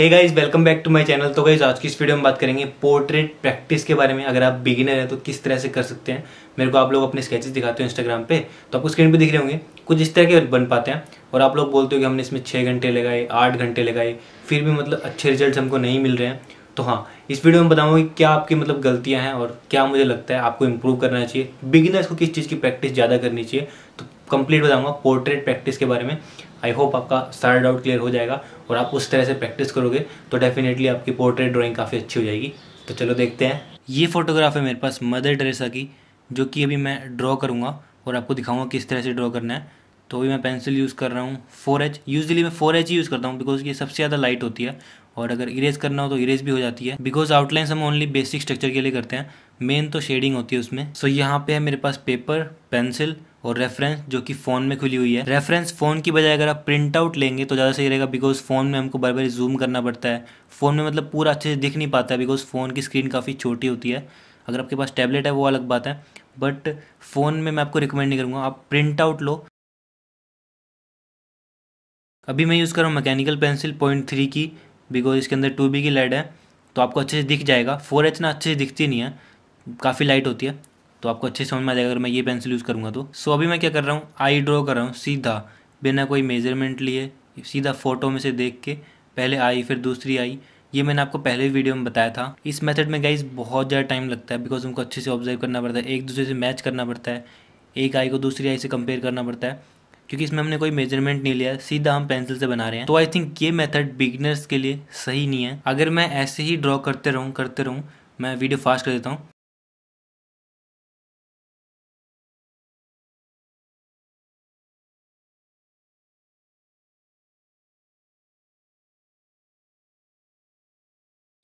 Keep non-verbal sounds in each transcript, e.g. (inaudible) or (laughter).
hey guys welcome back to my channel तो guys आज की इस वीडियो में बात करेंगे पोर्ट्रेट प्रैक्टिस के बारे में अगर आप बिगिनर हैं तो किस तरह से कर सकते हैं मेरे को आप लोग अपने स्केचेस दिखाते हो इंस्टाग्राम पे तो आपको स्क्रीन पे दिख रहे होंगे कुछ इस तरह के बन पाते हैं और आप लोग बोलते हो कि हमने इसमें छः घंटे लगाए आठ घंटे लगाए फिर भी मतलब अच्छे रिजल्ट हमको नहीं मिल रहे हैं तो हाँ इस वीडियो में बताऊँगा कि क्या आपकी मतलब गलतियाँ हैं और क्या मुझे लगता है आपको इम्प्रूव करना चाहिए बिगिनर्स को किस चीज़ की प्रैक्टिस ज़्यादा करनी चाहिए तो कंप्लीट बताऊंगा पोर्ट्रेट प्रैक्टिस के बारे में आई होप आपका सारा डाउट क्लियर हो जाएगा और आप उस तरह से प्रैक्टिस करोगे तो डेफिनेटली आपकी पोर्ट्रेट ड्राइंग काफ़ी अच्छी हो जाएगी तो चलो देखते हैं ये फोटोग्राफ है मेरे पास मदर टेरेसा की जो कि अभी मैं ड्रॉ करूँगा और आपको दिखाऊँगा किस तरह से ड्रॉ करना है तो अभी मैं पेंसिल यूज़ कर रहा हूँ फोर एच यूजली मैं फोर एच ही यूज़ करता हूँ बिकॉज ये सबसे ज़्यादा लाइट होती है और अगर इरेज करना हो तो इरेज भी हो जाती है बिकॉज आउटलाइंस हम ओनली बेसिक स्ट्रक्चर के लिए करते हैं मेन तो शेडिंग होती है उसमें सो so, यहाँ पे है मेरे पास पेपर पेंसिल और रेफरेंस जो कि फ़ोन में खुली हुई है रेफरेंस फ़ोन की बजाय अगर आप प्रिंट आउट लेंगे तो ज़्यादा सही रहेगा बिकॉज फ़ोन में हमको बार बार जूम करना पड़ता है फ़ोन में मतलब पूरा अच्छे से दिख नहीं पाता है बिकॉज फ़ोन की स्क्रीन काफ़ी छोटी होती है अगर आपके पास टैबलेट है वो अलग बात है बट फ़ोन में मैं आपको रिकमेंड नहीं करूँगा आप प्रिंट आउट लो अभी मैं यूज़ कर रहा हूँ मैकेनिकल पेंसिल पॉइंट थ्री की बिकॉज इसके अंदर टू बी की लाइट है तो आपको अच्छे से दिख जाएगा फोर एच ना अच्छे से दिखती नहीं है काफ़ी लाइट होती है तो आपको अच्छे समझ में आ जाएगा अगर मैं ये पेंसिल यूज़ करूँगा तो सो अभी मैं क्या कर रहा हूँ आई ड्रॉ कर रहा हूँ सीधा बिना कोई मेजरमेंट लिए सीधा फ़ोटो में से देख के पहले आई फिर दूसरी आई ये मैंने आपको पहले वीडियो में बताया था इस मेथड में गाइज बहुत ज़्यादा टाइम लगता है बिकॉज उनको अच्छे से ऑब्जर्व करना पड़ता है एक दूसरे से मैच करना पड़ता है एक आई को दूसरी आई से कंपेयर करना पड़ता है क्योंकि इसमें हमने कोई मेजरमेंट नहीं लिया सीधा हम पेंसिल से बना रहे हैं तो आई थिंक ये मेथड बिगनर्स के लिए सही नहीं है अगर मैं ऐसे ही ड्रॉ करते रहूँ करते रहूँ मैं वीडियो फास्ट कर देता हूँ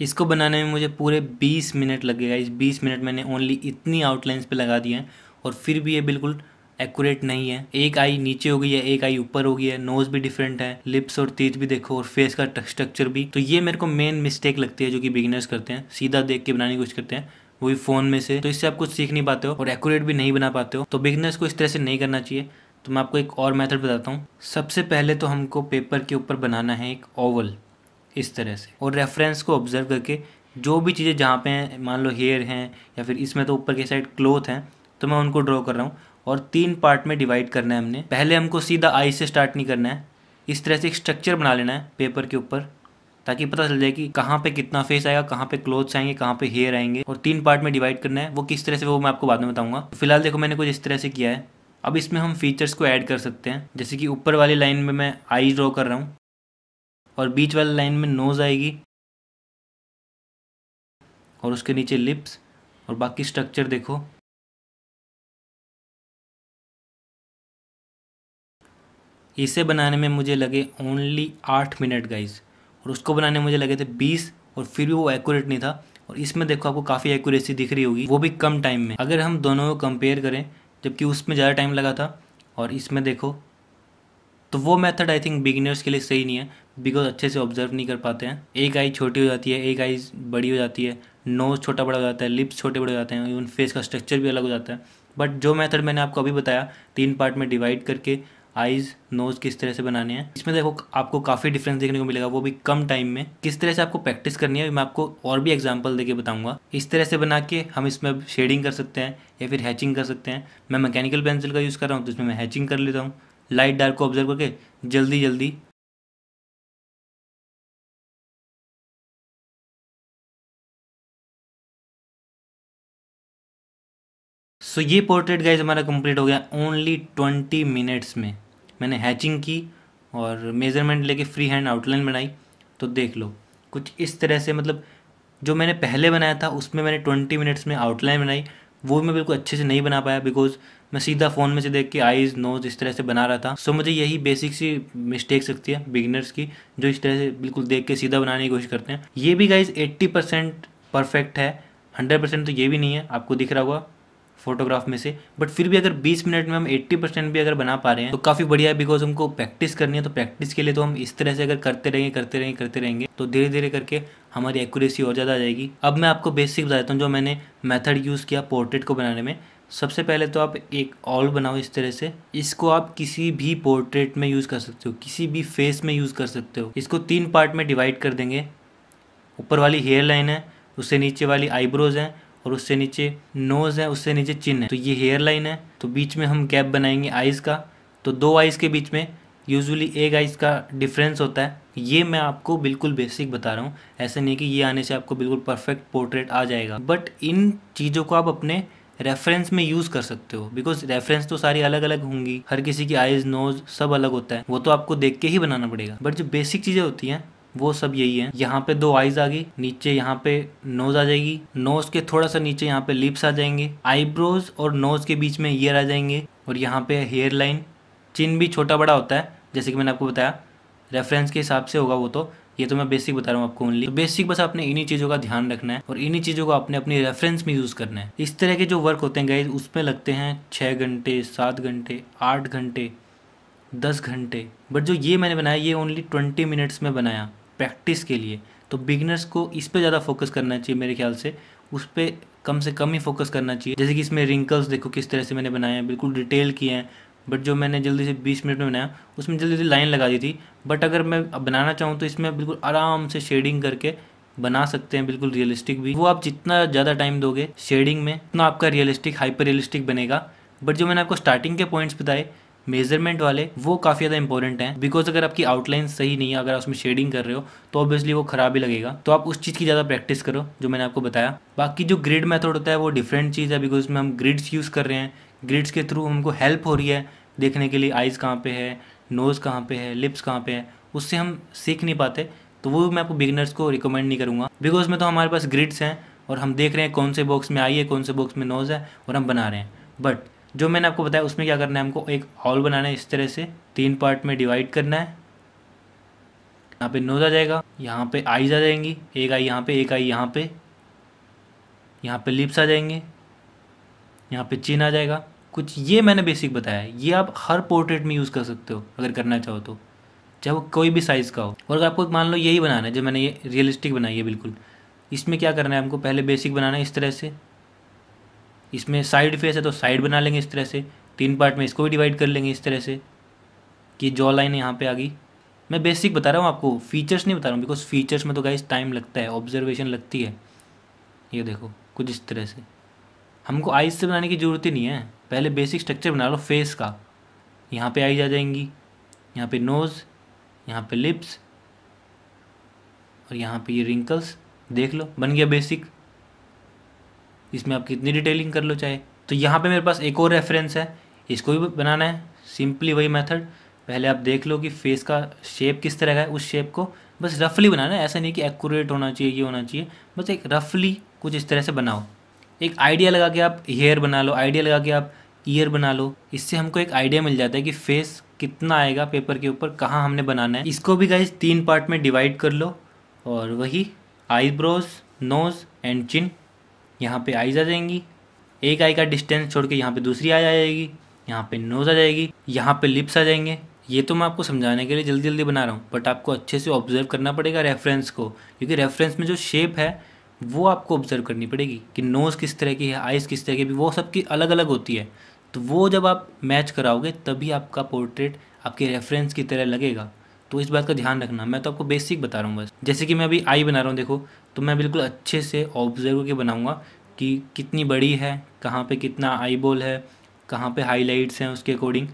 इसको बनाने में मुझे पूरे 20 मिनट लगेगा इस 20 मिनट मैंने ओनली इतनी आउटलाइंस पे लगा दिए हैं और फिर भी ये बिल्कुल एक्यूरेट नहीं है एक आई नीचे हो गई है एक आई ऊपर हो गई है नोज भी डिफरेंट है लिप्स और तीज भी देखो और फेस का स्ट्रक्चर भी तो ये मेरे को मेन मिस्टेक लगती है जो कि बिगिनर्स करते हैं सीधा देख के बनाने की कोशिश करते हैं वही फ़ोन में से तो इससे आप कुछ सीख नहीं पाते हो और एक्यूरेट भी नहीं बना पाते हो तो बिगनर्स को इस तरह से नहीं करना चाहिए तो मैं आपको एक और मेथड बताता हूँ सबसे पहले तो हमको पेपर के ऊपर बनाना है एक ओवल इस तरह से और रेफरेंस को ऑब्जर्व करके जो भी चीज़ें जहाँ पे हैं मान लो हेयर हैं या फिर इसमें तो ऊपर के साइड क्लोथ हैं तो मैं उनको ड्रॉ कर रहा हूँ और तीन पार्ट में डिवाइड करना है हमने पहले हमको सीधा आई से स्टार्ट नहीं करना है इस तरह से एक स्ट्रक्चर बना लेना है पेपर के ऊपर ताकि पता चल जाए कि कहाँ पे कितना फेस आएगा कहाँ पे क्लोथ्स आएंगे कहाँ पे हेयर आएंगे और तीन पार्ट में डिवाइड करना है वो किस तरह से वो मैं आपको बाद में बताऊंगा फिलहाल देखो मैंने कुछ इस तरह से किया है अब इसमें हम फीचर्स को ऐड कर सकते हैं जैसे कि ऊपर वाली लाइन में मैं आई ड्रॉ कर रहा हूँ और बीच वाली लाइन में नोज़ आएगी और उसके नीचे लिप्स और बाकी स्ट्रक्चर देखो इसे बनाने में मुझे लगे ओनली आठ मिनट गाइज और उसको बनाने मुझे लगे थे बीस और फिर भी वो एक्यूरेट नहीं था और इसमें देखो आपको काफ़ी एक्यूरेसी दिख रही होगी वो भी कम टाइम में अगर हम दोनों को कंपेयर करें जबकि उसमें ज़्यादा टाइम लगा था और इसमें देखो तो वो मेथड आई थिंक बिगिनर्स के लिए सही नहीं है बिकॉज अच्छे से ऑब्जर्व नहीं कर पाते हैं एक आई छोटी हो जाती है एक आई बड़ी हो जाती है नोज़ छोटा बड़ा हो जाता है लिप्स छोटे बड़े हो जाते हैं इवन फेस का स्ट्रक्चर भी अलग हो जाता है बट जो मेथड मैंने आपको अभी बताया तीन पार्ट में डिवाइड करके आइज़ नोज़ किस तरह से बनाने हैं इसमें देखो आपको काफ़ी डिफरेंस देखने को मिलेगा वो भी कम टाइम में किस तरह से आपको प्रैक्टिस करनी है मैं आपको और भी एग्जाम्पल देके बताऊंगा इस तरह से बना के हम इसमें अब शेडिंग कर सकते हैं या फिर हैचिंग कर सकते हैं मैं मैकेनिकल पेंसिल का यूज़ कर रहा हूँ तो इसमें मैं हैचिंग कर लेता हूँ लाइट डार्क को ऑब्जर्व करके जल्दी जल्दी सो so, ये पोर्ट्रेट गाइज हमारा कंप्लीट हो गया ओनली ट्वेंटी मिनट्स में मैंने हैचिंग की और मेज़रमेंट लेके फ्री हैंड आउटलाइन बनाई तो देख लो कुछ इस तरह से मतलब जो मैंने पहले बनाया था उसमें मैंने ट्वेंटी मिनट्स में आउटलाइन बनाई वो मैं बिल्कुल अच्छे से नहीं बना पाया बिकॉज मैं सीधा फ़ोन में से देख के आइज़ नोज इस तरह से बना रहा था सो so, मुझे यही बेसिक सी मिस्टेक्स लगती है बिगिनर्स की जो इस तरह से बिल्कुल देख के सीधा बनाने की कोशिश करते हैं ये भी गाइज एट्टी परसेंट परफेक्ट है हंड्रेड परसेंट तो ये भी नहीं है आपको दिख रहा होगा फोटोग्राफ में से बट फिर भी अगर 20 मिनट में हम 80 परसेंट भी अगर बना पा रहे हैं तो काफ़ी बढ़िया है बिकॉज हमको प्रैक्टिस करनी है तो प्रैक्टिस के लिए तो हम इस तरह से अगर करते रहेंगे करते रहेंगे करते रहेंगे तो धीरे धीरे करके हमारी एक्यूरेसी और ज़्यादा आ जाएगी अब मैं आपको बेसिक बताता हूँ जो मैंने मेथड यूज़ किया पोर्ट्रेट को बनाने में सबसे पहले तो आप एक ऑल बनाओ इस तरह से इसको आप किसी भी पोर्ट्रेट में यूज़ कर सकते हो किसी भी फेस में यूज़ कर सकते हो इसको तीन पार्ट में डिवाइड कर देंगे ऊपर वाली हेयर लाइन है उससे नीचे वाली आईब्रोज़ हैं और उससे नीचे नोज़ है उससे नीचे चिन है तो ये हेयर लाइन है तो बीच में हम गैप बनाएंगे आइज़ का तो दो आइज़ के बीच में यूजुअली एक आइज़ का डिफरेंस होता है ये मैं आपको बिल्कुल बेसिक बता रहा हूँ ऐसे नहीं कि ये आने से आपको बिल्कुल परफेक्ट पोर्ट्रेट आ जाएगा बट इन चीज़ों को आप अपने रेफरेंस में यूज़ कर सकते हो बिकॉज रेफरेंस तो सारी अलग अलग होंगी हर किसी की आइज़ नोज़ सब अलग होता है वो तो आपको देख के ही बनाना पड़ेगा बट जो बेसिक चीज़ें होती हैं वो सब यही है यहाँ पे दो आईज आ गई नीचे यहाँ पे नोज आ जाएगी नोज के थोड़ा सा नीचे यहाँ पे लिप्स आ जाएंगे आईब्रोज और नोज के बीच में ईयर आ जाएंगे और यहाँ पे हेयर लाइन चिन भी छोटा बड़ा होता है जैसे कि मैंने आपको बताया रेफरेंस के हिसाब से होगा वो तो ये तो मैं बेसिक बता रहा हूँ आपको ओनली तो बेसिक बस आपने इन्हीं चीज़ों का ध्यान रखना है और इन्हीं चीज़ों को आपने अपनी रेफरेंस में यूज़ करना है इस तरह के जो वर्क होते हैं गाइज उसमें लगते हैं छः घंटे सात घंटे आठ घंटे दस घंटे बट जो ये मैंने बनाया ये ओनली ट्वेंटी मिनट्स में बनाया प्रैक्टिस के लिए तो बिगनर्स को इस पर ज़्यादा फोकस करना चाहिए मेरे ख्याल से उस पर कम से कम ही फोकस करना चाहिए जैसे कि इसमें रिंकल्स देखो किस तरह से मैंने बनाए हैं बिल्कुल डिटेल किए हैं बट जो मैंने जल्दी से 20 मिनट में बनाया उसमें जल्दी जल्दी लाइन लगा दी थी बट अगर मैं बनाना चाहूँ तो इसमें बिल्कुल आराम से शेडिंग करके बना सकते हैं बिल्कुल रियलिस्टिक भी वो आप जितना ज़्यादा टाइम दोगे शेडिंग में उतना आपका रियलिस्टिक हाइपर रियलिस्टिक बनेगा बट जो मैंने आपको स्टार्टिंग के पॉइंट्स बताए मेजरमेंट वाले वो काफ़ी ज़्यादा इंपॉर्टेंट हैं बिकॉज अगर आपकी आउटलाइन सही नहीं है अगर आप उसमें शेडिंग कर रहे हो तो ऑब्वियसली वो खराब ही लगेगा तो आप उस चीज़ की ज़्यादा प्रैक्टिस करो जो मैंने आपको बताया बाकी जो ग्रिड मेथड होता है वो डिफरेंट चीज़ है बिकॉज उसमें हम ग्रिड्स यूज़ कर रहे हैं ग्रिड्स के थ्रू हमको हेल्प हो रही है देखने के लिए आइज़ कहाँ पर है नोज़ कहाँ पर है लिप्स कहाँ पर है उससे हम सीख नहीं पाते तो वो मैं आपको बिगनर्स को रिकमेंड नहीं करूँगा बिकॉज में तो हमारे पास ग्रिड्स हैं और हम देख रहे हैं कौन से बॉक्स में आई है कौन से बॉक्स में नोज़ है और हम बना रहे हैं बट जो मैंने आपको बताया उसमें क्या करना है हमको एक हॉल बनाना है इस तरह से तीन पार्ट में डिवाइड करना है यहाँ पे नोज आ जाएगा यहाँ पे आईज आ जाएंगी एक आई यहाँ पे एक आई यहाँ पे यहाँ पे लिप्स आ जाएंगे यहाँ पे चिन आ जाएगा कुछ ये मैंने बेसिक बताया है ये आप हर पोर्ट्रेट में यूज़ कर सकते हो अगर करना चाहो तो चाहे वो कोई भी साइज़ का हो और अगर आपको मान लो यही बनाना है जो मैंने ये रियलिस्टिक बनाई है बिल्कुल इसमें क्या करना है हमको पहले बेसिक बनाना है इस तरह से इसमें साइड फेस है तो साइड बना लेंगे इस तरह से तीन पार्ट में इसको भी डिवाइड कर लेंगे इस तरह से कि जॉ लाइन यहाँ पे आ गई मैं बेसिक बता रहा हूँ आपको फीचर्स नहीं बता रहा हूँ बिकॉज फीचर्स में तो गाइस टाइम लगता है ऑब्जर्वेशन लगती है ये देखो कुछ इस तरह से हमको आइज से बनाने की ज़रूरत ही नहीं है पहले बेसिक स्ट्रक्चर बना लो फेस का यहाँ पे आइज आ जाएंगी यहाँ पे नोज़ यहाँ पे लिप्स और यहाँ पे ये रिंकल्स देख लो बन गया बेसिक इसमें आप कितनी डिटेलिंग कर लो चाहे तो यहाँ पे मेरे पास एक और रेफरेंस है इसको भी बनाना है सिंपली वही मेथड पहले आप देख लो कि फेस का शेप किस तरह का है उस शेप को बस रफली बनाना है ऐसा नहीं कि एक्यूरेट होना चाहिए ये होना चाहिए बस एक रफली कुछ इस तरह से बनाओ एक आइडिया लगा के आप हेयर बना लो आइडिया लगा के आप ईयर बना लो इससे हमको एक आइडिया मिल जाता है कि फेस कितना आएगा पेपर के ऊपर कहाँ हमने बनाना है इसको भी गाइज तीन पार्ट में डिवाइड कर लो और वही आईब्रोज नोज़ एंड चिन यहाँ पे आइज आ जाएंगी एक आई का डिस्टेंस छोड़ के यहाँ पे दूसरी आई आ जाएगी यहाँ पे नोज आ जाएगी यहाँ पे लिप्स आ जाएंगे ये तो मैं आपको समझाने के लिए जल्दी जल्दी बना रहा हूँ बट आपको अच्छे से ऑब्जर्व करना पड़ेगा रेफरेंस को क्योंकि रेफरेंस में जो शेप है वो आपको ऑब्जर्व करनी पड़ेगी कि नोज़ किस तरह की है आइज़ किस तरह की भी वो सबकी अलग अलग होती है तो वो जब आप मैच कराओगे तभी आपका पोर्ट्रेट आपके रेफरेंस की तरह लगेगा तो इस बात का ध्यान रखना मैं तो आपको बेसिक बता रहा हूँ बस जैसे कि मैं अभी आई बना रहा हूँ देखो तो मैं बिल्कुल अच्छे से ऑब्जर्व करके बनाऊँगा कि कितनी बड़ी है कहाँ पे कितना आई बॉल है कहाँ पे हाईलाइट्स हैं उसके अकॉर्डिंग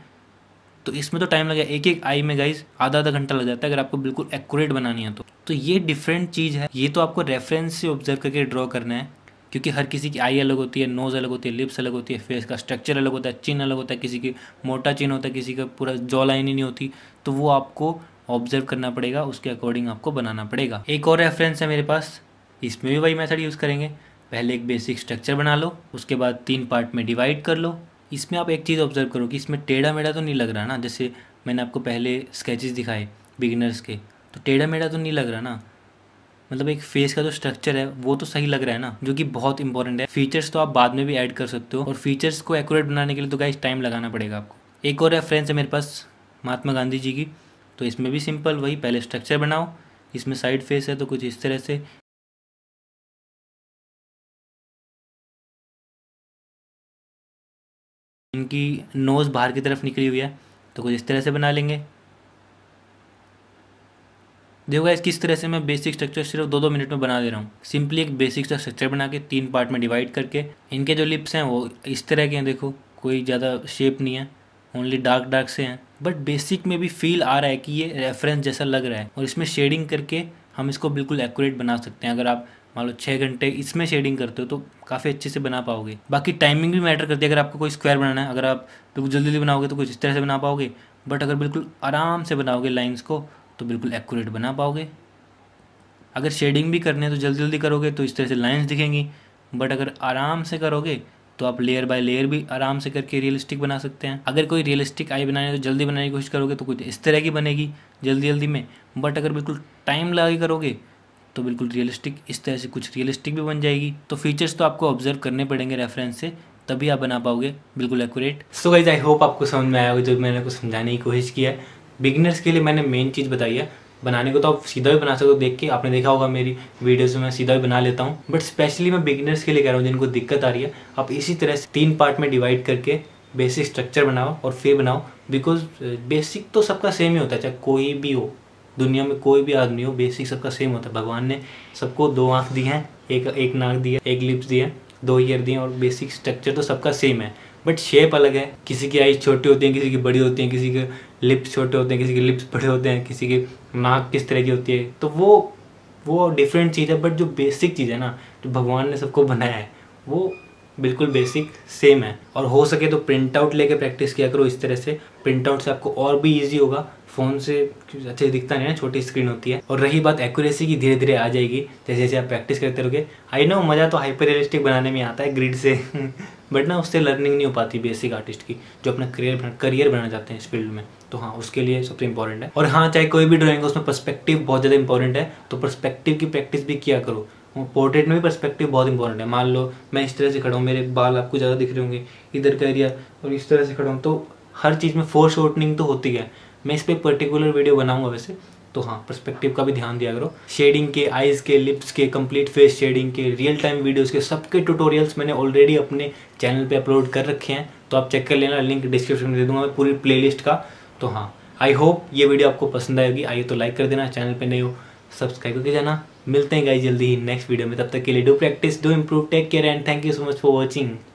तो इसमें तो टाइम लगेगा एक एक आई में गाइज आधा आधा घंटा लग जाता है अगर आपको बिल्कुल एक्यूरेट बनानी है तो तो ये डिफरेंट चीज़ है ये तो आपको रेफरेंस से ऑब्जर्व करके ड्रॉ करना है क्योंकि हर किसी की आई अलग होती है नोज़ अलग होती है लिप्स अलग होती है फेस का स्ट्रक्चर अलग होता है चिन अलग होता है किसी की मोटा चिन होता है किसी का पूरा जॉ लाइन ही नहीं होती तो वो आपको ऑब्जर्व करना पड़ेगा उसके अकॉर्डिंग आपको बनाना पड़ेगा एक और रेफरेंस है मेरे पास इसमें भी वही मेथड यूज़ करेंगे पहले एक बेसिक स्ट्रक्चर बना लो उसके बाद तीन पार्ट में डिवाइड कर लो इसमें आप एक चीज़ ऑब्जर्व करो कि इसमें टेढ़ा मेढ़ा तो नहीं लग रहा ना जैसे मैंने आपको पहले स्केचेस दिखाए बिगिनर्स के तो टेढ़ा मेढ़ा तो नहीं लग रहा ना मतलब एक फेस का जो स्ट्रक्चर है वो तो सही लग रहा है ना जो कि बहुत इंपॉर्टेंट है फीचर्स तो आप बाद में भी ऐड कर सकते हो और फीचर्स को एक्यूरेट बनाने के लिए तो गाइस टाइम लगाना पड़ेगा आपको एक और रेफरेंस है मेरे पास महात्मा गांधी जी की तो इसमें भी सिंपल वही पहले स्ट्रक्चर बनाओ इसमें साइड फेस है तो कुछ इस तरह से इनकी नोज़ बाहर की तरफ निकली हुई है तो कुछ इस तरह से बना लेंगे देखो इस किस तरह से मैं बेसिक स्ट्रक्चर सिर्फ दो दो मिनट में बना दे रहा हूँ सिंपली एक बेसिक सा स्ट्रक्चर बना के तीन पार्ट में डिवाइड करके इनके जो लिप्स हैं वो इस तरह के हैं देखो कोई ज़्यादा शेप नहीं है ओनली डार्क डार्क से हैं बट बेसिक में भी फील आ रहा है कि ये रेफरेंस जैसा लग रहा है और इसमें शेडिंग करके हम इसको बिल्कुल एक्यूरेट बना सकते हैं अगर आप मान लो छः घंटे इसमें शेडिंग करते हो तो काफ़ी अच्छे से बना पाओगे बाकी टाइमिंग भी मैटर करती है अगर आपको कोई स्क्वायर बनाना है अगर आप बिल्कुल जल्दी जल्दी बनाओगे तो कुछ इस तरह से बना पाओगे बट अगर बिल्कुल आराम से बनाओगे लाइन्स को तो बिल्कुल एक्यूरेट बना पाओगे अगर शेडिंग भी करनी है तो जल्दी जल्दी करोगे तो इस तरह से लाइन्स दिखेंगी बट अगर आराम से करोगे तो आप लेयर बाय लेयर भी आराम से करके रियलिस्टिक बना सकते हैं अगर कोई रियलिस्टिक आई बनाने तो जल्दी बनाने की कोशिश करोगे तो कुछ इस तरह की बनेगी जल्दी जल्दी में बट अगर बिल्कुल टाइम लगा करोगे तो बिल्कुल रियलिस्टिक इस तरह से कुछ रियलिस्टिक भी बन जाएगी तो फीचर्स तो आपको ऑब्जर्व करने पड़ेंगे रेफरेंस से तभी आप बना पाओगे बिल्कुल accurate so guys I hope आपको समझ में आया होगा जो मैंने आपको समझाने की कोशिश किया है बिगिनर्स के लिए मैंने मेन चीज़ बताई है बनाने को तो आप सीधा भी बना सकते हो देख के आपने देखा होगा मेरी वीडियोस में मैं सीधा भी बना लेता हूँ बट स्पेशली मैं बिगिनर्स के लिए कह रहा हूँ जिनको दिक्कत आ रही है आप इसी तरह से तीन पार्ट में डिवाइड करके बेसिक स्ट्रक्चर बनाओ और फिर बनाओ बिकॉज बेसिक uh, तो सबका सेम ही होता है चाहे कोई भी हो दुनिया में कोई भी आदमी हो बेसिक सबका सेम होता है भगवान ने सबको दो आँख दी हैं एक एक नाक दी है एक लिप्स दी है दो ईयर दिए और बेसिक स्ट्रक्चर तो सबका सेम है बट शेप अलग है किसी की आई छोटी होती हैं किसी की बड़ी होती हैं किसी के लिप्स छोटे होते हैं किसी के लिप्स बड़े होते हैं किसी की नाक किस तरह की होती है तो वो वो डिफरेंट चीज़ है बट जो बेसिक चीज़ है ना जो भगवान ने सबको बनाया है वो बिल्कुल बेसिक सेम है और हो सके तो प्रिंट आउट लेके प्रैक्टिस किया करो इस तरह से प्रिंट आउट से आपको और भी इजी होगा फ़ोन से अच्छे दिखता नहीं है छोटी स्क्रीन होती है और रही बात एक्यूरेसी की धीरे धीरे आ जाएगी जैसे जैसे आप प्रैक्टिस करते रहोगे आई नो मज़ा तो हाइपर रियलिस्टिक बनाने में आता है ग्रिड से (laughs) बट ना उससे लर्निंग नहीं हो पाती बेसिक आर्टिस्ट की जो अपना करियर करियर बनाना चाहते हैं इस फील्ड में तो हाँ उसके लिए सबसे इंपॉर्टेंट है और हाँ चाहे कोई भी ड्राइंग है उसमें परस्पेक्टिव बहुत ज़्यादा इंपॉर्टेंट है तो परस्पेक्टिव की प्रैक्टिस भी किया करो पोर्ट्रेट हाँ, में भी परस्पेक्टिव बहुत इंपॉर्टेंट है मान लो मैं इस तरह से खड़ा हूँ मेरे बाल आपको ज़्यादा दिख रहे होंगे इधर का एरिया और इस तरह से खड़ा हूँ तो हर चीज़ में फोर शॉर्टनिंग तो होती है मैं इस पर पर्टिकुलर वीडियो बनाऊंगा वैसे तो हाँ परस्पेक्टिव का भी ध्यान दिया करो शेडिंग के आइज़ के लिप्स के कंप्लीट फेस शेडिंग के रियल टाइम वीडियोस के सबके ट्यूटोरियल्स मैंने ऑलरेडी अपने चैनल पे अपलोड कर रखे हैं तो आप चेक कर लेना लिंक डिस्क्रिप्शन में दे दूंगा मैं पूरी प्ले का तो हाँ आई होप ये वीडियो आपको पसंद आएगी आइए तो लाइक कर देना चैनल पर नए हो सब्सक्राइब करके जाना मिलते हैं गाई जल्दी ही नेक्स्ट वीडियो में तब तक के लिए do practice do improve take care and thank you so much for watching